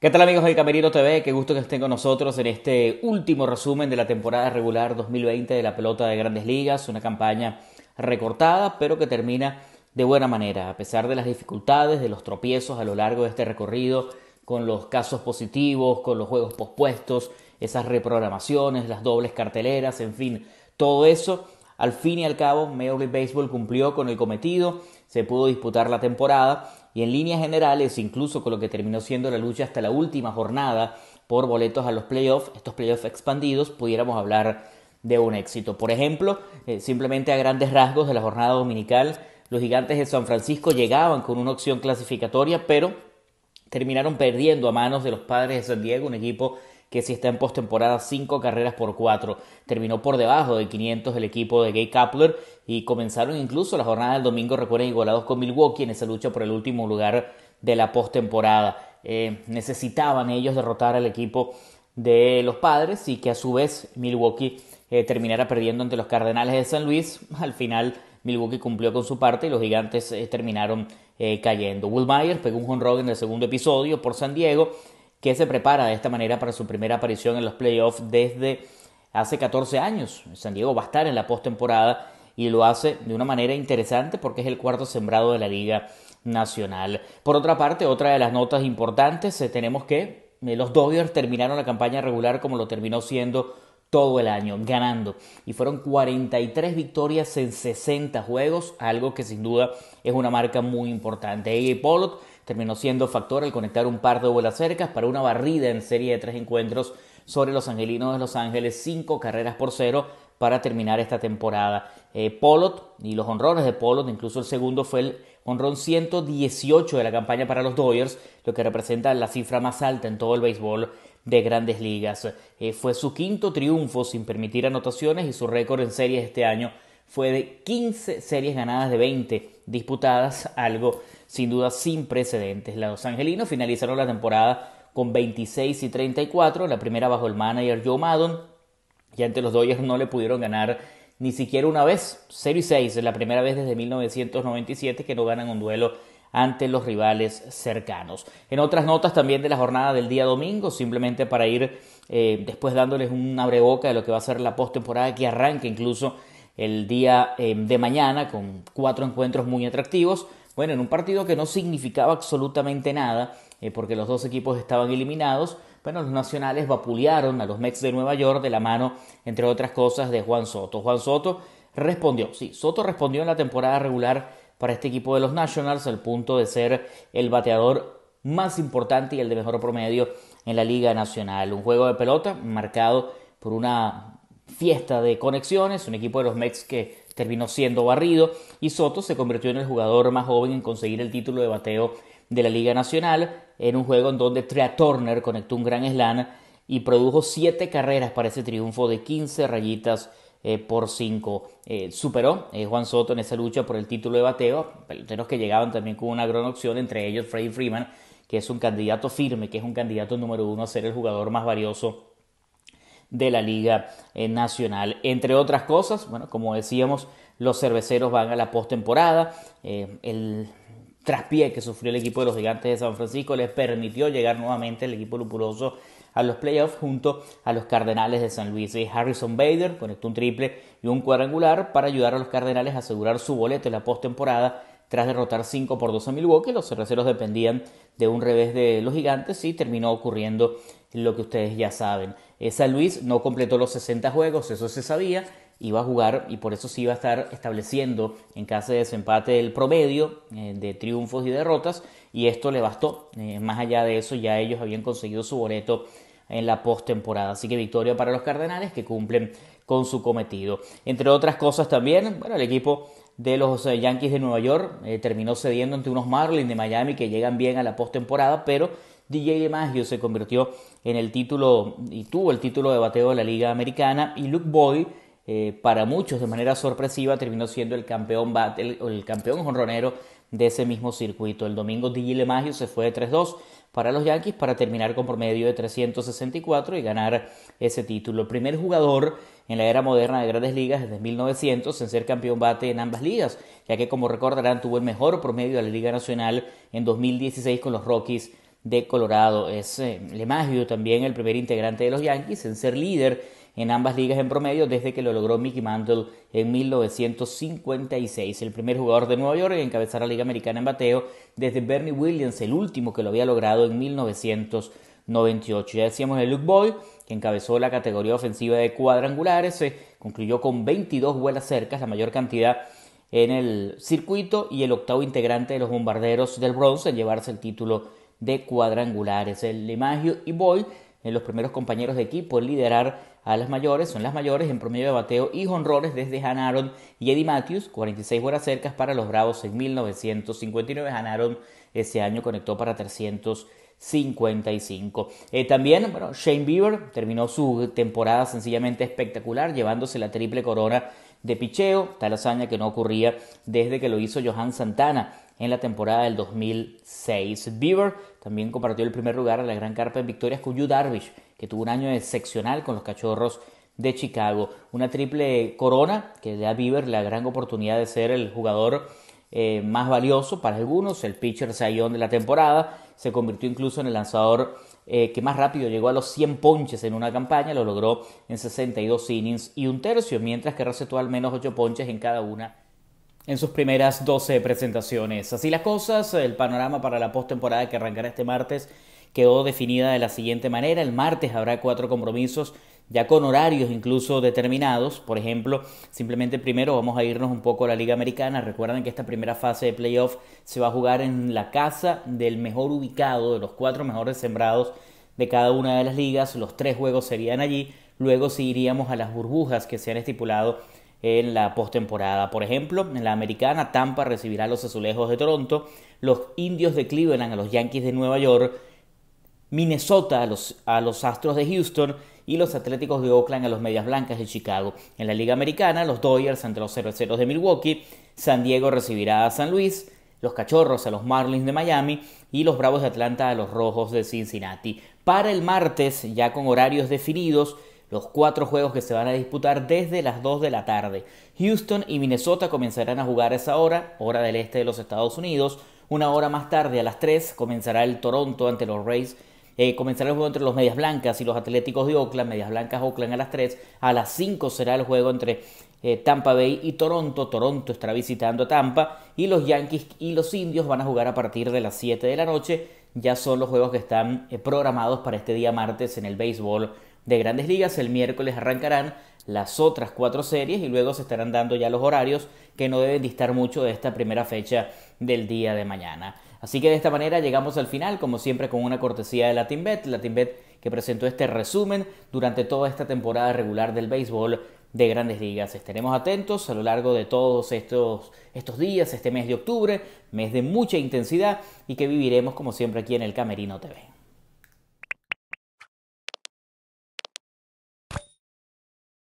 ¿Qué tal amigos del Camerino TV? Qué gusto que estén con nosotros en este último resumen de la temporada regular 2020 de la pelota de grandes ligas, una campaña recortada pero que termina de buena manera, a pesar de las dificultades, de los tropiezos a lo largo de este recorrido, con los casos positivos, con los juegos pospuestos, esas reprogramaciones, las dobles carteleras, en fin, todo eso. Al fin y al cabo, Major League Baseball cumplió con el cometido, se pudo disputar la temporada y en líneas generales, incluso con lo que terminó siendo la lucha hasta la última jornada por boletos a los playoffs, estos playoffs expandidos, pudiéramos hablar de un éxito. Por ejemplo, eh, simplemente a grandes rasgos de la jornada dominical, los gigantes de San Francisco llegaban con una opción clasificatoria, pero terminaron perdiendo a manos de los padres de San Diego, un equipo que si está en postemporada cinco carreras por cuatro. Terminó por debajo de 500 el equipo de Gay Kapler y comenzaron incluso la jornada del domingo, recuerden, igualados con Milwaukee en esa lucha por el último lugar de la postemporada. Eh, necesitaban ellos derrotar al equipo de los padres y que a su vez Milwaukee eh, terminara perdiendo ante los Cardenales de San Luis. Al final Milwaukee cumplió con su parte y los gigantes eh, terminaron cayendo. Will Myers pegó un run en el segundo episodio por San Diego que se prepara de esta manera para su primera aparición en los playoffs desde hace 14 años. San Diego va a estar en la postemporada y lo hace de una manera interesante porque es el cuarto sembrado de la Liga Nacional. Por otra parte, otra de las notas importantes, eh, tenemos que eh, los Dodgers terminaron la campaña regular como lo terminó siendo todo el año, ganando. Y fueron 43 victorias en 60 juegos, algo que sin duda es una marca muy importante. Y Pollock terminó siendo factor al conectar un par de vuelas cercas para una barrida en serie de tres encuentros sobre los Angelinos de Los Ángeles, cinco carreras por cero para terminar esta temporada. Eh, y los honrones de Pollock, incluso el segundo fue el honrón 118 de la campaña para los Dodgers, lo que representa la cifra más alta en todo el béisbol de grandes ligas. Eh, fue su quinto triunfo sin permitir anotaciones y su récord en series este año fue de 15 series ganadas de 20 disputadas, algo sin duda sin precedentes. Los angelinos finalizaron la temporada con 26 y 34, la primera bajo el manager Joe Maddon, y ante los Dodgers no le pudieron ganar ni siquiera una vez, 0 y 6, la primera vez desde 1997 que no ganan un duelo ante los rivales cercanos. En otras notas también de la jornada del día domingo, simplemente para ir eh, después dándoles un abreboca de lo que va a ser la postemporada que arranca incluso el día em, de mañana con cuatro encuentros muy atractivos. Bueno, en un partido que no significaba absolutamente nada, eh, porque los dos equipos estaban eliminados, bueno, los nacionales vapulearon a los Mets de Nueva York de la mano, entre otras cosas, de Juan Soto. Juan Soto respondió, sí, Soto respondió en la temporada regular para este equipo de los Nationals al punto de ser el bateador más importante y el de mejor promedio en la Liga Nacional. Un juego de pelota marcado por una fiesta de conexiones, un equipo de los Mets que terminó siendo barrido y Soto se convirtió en el jugador más joven en conseguir el título de bateo de la Liga Nacional en un juego en donde Trea Turner conectó un gran slam y produjo siete carreras para ese triunfo de 15 rayitas eh, por 5. Eh, superó eh, Juan Soto en esa lucha por el título de bateo, peloteros que llegaban también con una gran opción, entre ellos Freddy Freeman, que es un candidato firme, que es un candidato número uno a ser el jugador más valioso de la Liga eh, Nacional. Entre otras cosas, bueno, como decíamos, los cerveceros van a la postemporada. Eh, el traspié que sufrió el equipo de los Gigantes de San Francisco les permitió llegar nuevamente el equipo lupuloso a los playoffs junto a los Cardenales de San Luis. Y eh, Harrison Bader conectó un triple y un cuadrangular para ayudar a los Cardenales a asegurar su boleto en la postemporada tras derrotar 5 por 2 a Milwaukee, los cerveceros dependían de un revés de los gigantes y terminó ocurriendo lo que ustedes ya saben. Eh, San Luis no completó los 60 juegos, eso se sabía, iba a jugar y por eso sí iba a estar estableciendo en caso de desempate el promedio eh, de triunfos y derrotas y esto le bastó. Eh, más allá de eso ya ellos habían conseguido su boleto en la postemporada. Así que victoria para los Cardenales que cumplen con su cometido. Entre otras cosas también, bueno, el equipo de los Yankees de Nueva York. Eh, terminó cediendo ante unos Marlins de Miami que llegan bien a la postemporada, pero DJ DiMaggio se convirtió en el título y tuvo el título de bateo de la Liga Americana y Luke Boyd eh, para muchos de manera sorpresiva terminó siendo el campeón bat, el, campeón jonronero de ese mismo circuito. El domingo DJ DiMaggio se fue de 3-2 para los Yankees para terminar con promedio de 364 y ganar ese título. El primer jugador en la era moderna de grandes ligas desde 1900 en ser campeón bate en ambas ligas, ya que como recordarán tuvo el mejor promedio de la Liga Nacional en 2016 con los Rockies de Colorado. Es eh, también el primer integrante de los Yankees en ser líder en ambas ligas en promedio desde que lo logró Mickey Mantle en 1956. El primer jugador de Nueva York en encabezar la Liga Americana en bateo desde Bernie Williams, el último que lo había logrado en 1956. 98. Ya decíamos el Luke Boyd, que encabezó la categoría ofensiva de cuadrangulares, se concluyó con 22 vuelas cercas, la mayor cantidad en el circuito y el octavo integrante de los bombarderos del bronce en llevarse el título de cuadrangulares. El Limagio y Boyd, eh, los primeros compañeros de equipo en liderar a las mayores, son las mayores en promedio de bateo y honrores desde Han y Eddie Matthews, 46 vuelas cercas para los Bravos en 1959. Han ese año conectó para 300 55. Eh, también, bueno, Shane Bieber terminó su temporada sencillamente espectacular, llevándose la triple corona de picheo, tal hazaña que no ocurría desde que lo hizo Johan Santana en la temporada del 2006. Bieber también compartió el primer lugar a la gran carpa en victorias con Yu Darvish, que tuvo un año excepcional con los cachorros de Chicago. Una triple corona que da a Bieber la gran oportunidad de ser el jugador eh, más valioso para algunos, el pitcher sayón de la temporada, se convirtió incluso en el lanzador eh, que más rápido llegó a los 100 ponches en una campaña, lo logró en 62 innings y un tercio, mientras que recetó al menos 8 ponches en cada una en sus primeras 12 presentaciones. Así las cosas, el panorama para la postemporada que arrancará este martes quedó definida de la siguiente manera. El martes habrá cuatro compromisos ya con horarios incluso determinados. Por ejemplo, simplemente primero vamos a irnos un poco a la Liga Americana. Recuerden que esta primera fase de playoff se va a jugar en la casa del mejor ubicado, de los cuatro mejores sembrados de cada una de las ligas. Los tres juegos serían allí. Luego seguiríamos a las burbujas que se han estipulado en la postemporada. Por ejemplo, en la americana, Tampa recibirá a los azulejos de Toronto, los indios de Cleveland a los Yankees de Nueva York, Minnesota a los, a los Astros de Houston y los Atléticos de Oakland a los Medias Blancas de Chicago. En la Liga Americana, los Dodgers ante los 0 de Milwaukee, San Diego recibirá a San Luis, los Cachorros a los Marlins de Miami y los Bravos de Atlanta a los Rojos de Cincinnati. Para el martes, ya con horarios definidos, los cuatro juegos que se van a disputar desde las 2 de la tarde. Houston y Minnesota comenzarán a jugar a esa hora, hora del este de los Estados Unidos. Una hora más tarde, a las 3, comenzará el Toronto ante los Rays eh, comenzará el juego entre los Medias Blancas y los Atléticos de Oakland. Medias Blancas, Oakland a las 3. A las 5 será el juego entre eh, Tampa Bay y Toronto. Toronto estará visitando a Tampa. Y los Yankees y los Indios van a jugar a partir de las 7 de la noche. Ya son los juegos que están eh, programados para este día martes en el béisbol de grandes ligas. El miércoles arrancarán las otras cuatro series y luego se estarán dando ya los horarios que no deben distar mucho de esta primera fecha del día de mañana. Así que de esta manera llegamos al final, como siempre con una cortesía de LatinBet, LatinBet que presentó este resumen durante toda esta temporada regular del béisbol de grandes ligas. Estaremos atentos a lo largo de todos estos, estos días, este mes de octubre, mes de mucha intensidad y que viviremos como siempre aquí en el Camerino TV.